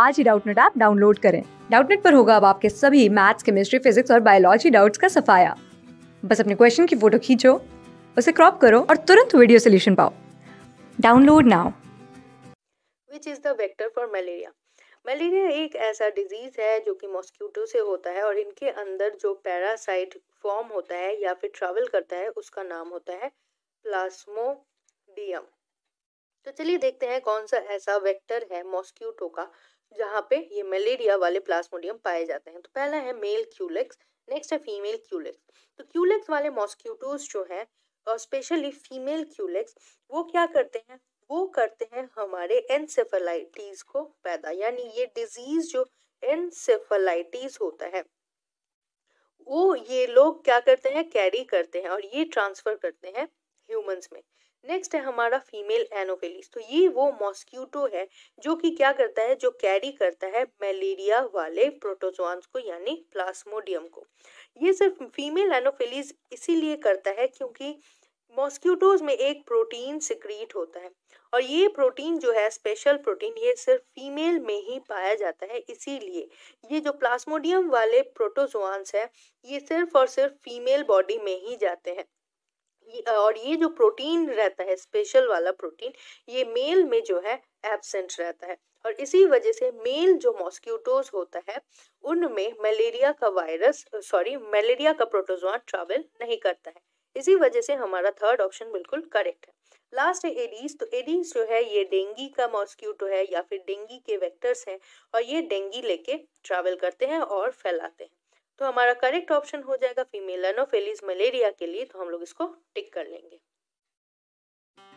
आज ही Doubtnet app download करें डाउटनेट पर होगा अब आपके सभी मैथ्स केमिस्ट्री फिजिक्स और बायोलॉजी डाउट्स का सफाया बस अपने क्वेश्चन की फोटो खींचो उसे क्रॉप करो और तुरंत वीडियो सोल्यूशन पाओ download now which is the vector for malaria malaria एक ऐसा डिजीज़ है जो कि मॉस्क्यूटो से होता है और इनके अंदर जो पैरासाइट फॉर्म होता है या फिर ट्रैवल करता है उसका नाम होता है प्लास्मोडियम तो चलिए देखते हैं कौन सा ऐसा वेक्टर है मॉस्क्यूटो का जहाँ पे ये मलेरिया वाले प्लास्मोडियम पाए जाते हैं तो पहला है मेल क्यूलेक्स नेक्स्ट है फीमेल क्यूलेक्स तो क्यूलेक्स वाले मॉस्क्यूटोज जो हैं और स्पेशली फीमेल क्यूलेक्स वो क्या करते हैं वो करते हैं हमारे एनसेफेलाइटिस को पैदा यानी ये डिजीज जो एनसेफेलाइटिस होता है वो ये लोग क्या करते हैं कैरी करते हैं और ये ट्रांसफर करते हैं ह्यूमंस में नेक्स्ट है हमारा फीमेल एनोफेलिस तो ये वो मॉस्क्यूटो है जो कि क्या करता है जो कैरी करता है मलेरिया वाले प्रोटोजोन्स को यानी प्लास्मोडियम को ये सिर्फ फीमेल एनोफेलिस इसीलिए करता है क्योंकि मॉस्क्यूटोज में एक प्रोटीन सिक्रीट होता है और ये प्रोटीन जो है स्पेशल प्रोटीन ये सिर्फ फीमेल में ही पाया जाता है इसीलिए ये जो प्लास्मोडियम वाले प्रोटोजोआंस है ये सिर्फ और सिर्फ फीमेल बॉडी में ही जाते हैं और ये जो प्रोटीन रहता है स्पेशल वाला प्रोटीन ये मेल में जो है एबसेंट रहता है और इसी वजह से मेल जो मॉस्क्यूटोज होता है उनमें मलेरिया का वायरस सॉरी मलेरिया का प्रोटोजोआ ट्रैवल नहीं करता है इसी वजह से हमारा थर्ड ऑप्शन बिल्कुल करेक्ट है लास्ट है एडीज तो एडीज जो है ये डेंगी का मॉस्क्यूटो है या फिर डेंगी के वेक्टर्स हैं और ये डेंगी लेके ट्रैवल करते हैं और फैलाते हैं तो हमारा करेक्ट ऑप्शन हो जाएगा फीमेल एनोफेलिस मलेरिया के लिए तो हम लोग इसको टिक कर लेंगे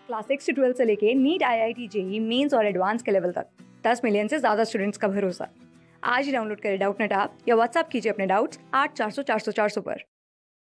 क्लास सिक्स से ट्वेल्थ से लेके नीट आई आई टी जेई मेन्स और एडवांस के लेवल तक दस मिलियन से ज़्यादा स्टूडेंट्स का भरोसा आज ही डाउनलोड करें डाउट नेट आप या व्हाट्सअप कीजिए अपने डाउट्स आठ चार सौ चार सौ चार सौ पर